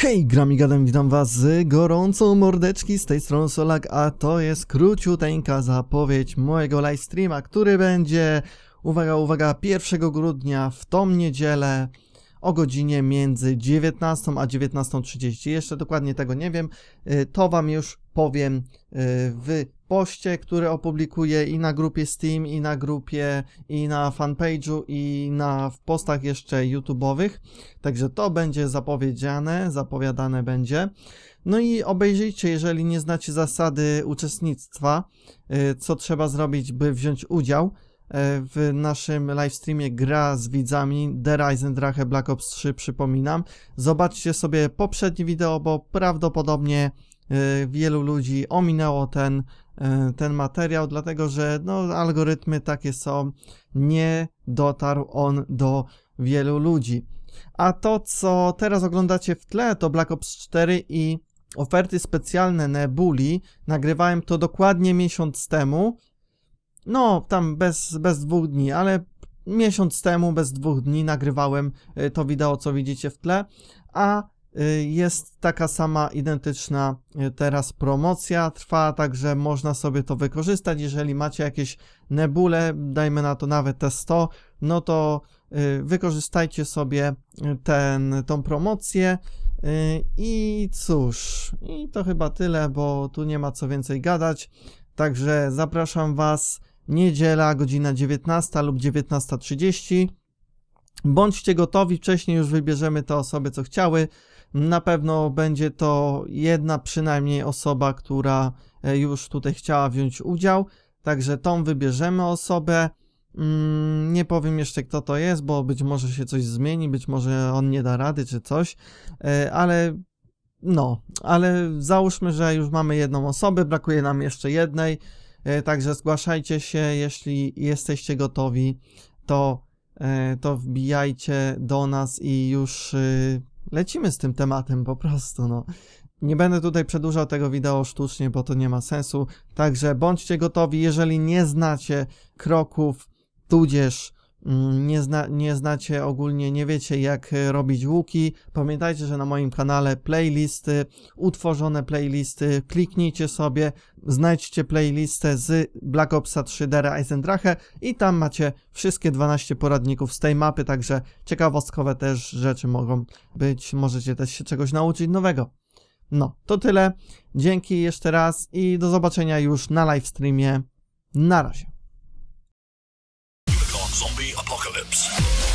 Hej, gram i gadam, witam was z gorącą mordeczki, z tej strony Solak, a to jest króciuteńka zapowiedź mojego livestreama, który będzie, uwaga, uwaga, 1 grudnia w tą niedzielę o godzinie między 19 a 19.30. Jeszcze dokładnie tego nie wiem, y, to wam już powiem y, w poście, które opublikuję i na grupie Steam, i na grupie, i na fanpage'u, i na w postach jeszcze YouTube'owych. Także to będzie zapowiedziane, zapowiadane będzie. No i obejrzyjcie, jeżeli nie znacie zasady uczestnictwa, y, co trzeba zrobić, by wziąć udział y, w naszym livestreamie gra z widzami The Rise and Drache Black Ops 3, przypominam. Zobaczcie sobie poprzednie wideo, bo prawdopodobnie Y, wielu ludzi ominęło ten, y, ten materiał, dlatego że no, algorytmy takie są, nie dotarł on do wielu ludzi. A to, co teraz oglądacie w tle, to Black Ops 4 i oferty specjalne Nebuli. Nagrywałem to dokładnie miesiąc temu. No, tam bez, bez dwóch dni, ale miesiąc temu, bez dwóch dni, nagrywałem y, to wideo, co widzicie w tle. A Y, jest taka sama identyczna y, teraz promocja, trwa, także można sobie to wykorzystać. Jeżeli macie jakieś nebule, dajmy na to nawet te 100, no to y, wykorzystajcie sobie ten, tą promocję. I cóż, i to chyba tyle, bo tu nie ma co więcej gadać. Także zapraszam Was niedziela, godzina 19 lub 19.30. Bądźcie gotowi, wcześniej już wybierzemy te osoby, co chciały. Na pewno będzie to jedna przynajmniej osoba, która e, już tutaj chciała wziąć udział. Także tą wybierzemy osobę. Mm, nie powiem jeszcze kto to jest, bo być może się coś zmieni, być może on nie da rady czy coś, e, ale no, ale załóżmy, że już mamy jedną osobę, brakuje nam jeszcze jednej, e, także zgłaszajcie się, jeśli jesteście gotowi, to E, to wbijajcie do nas i już y, lecimy z tym tematem po prostu, no. Nie będę tutaj przedłużał tego wideo sztucznie, bo to nie ma sensu. Także bądźcie gotowi, jeżeli nie znacie kroków, tudzież Mm, nie, zna, nie znacie ogólnie, nie wiecie jak e, robić łuki, pamiętajcie, że na moim kanale playlisty, utworzone playlisty, kliknijcie sobie, znajdźcie playlistę z Black Opsa 3 Dere Eisendrache i tam macie wszystkie 12 poradników z tej mapy, także ciekawostkowe też rzeczy mogą być, możecie też się czegoś nauczyć nowego. No, to tyle. Dzięki jeszcze raz i do zobaczenia już na streamie, Na razie. Zombie Apocalypse.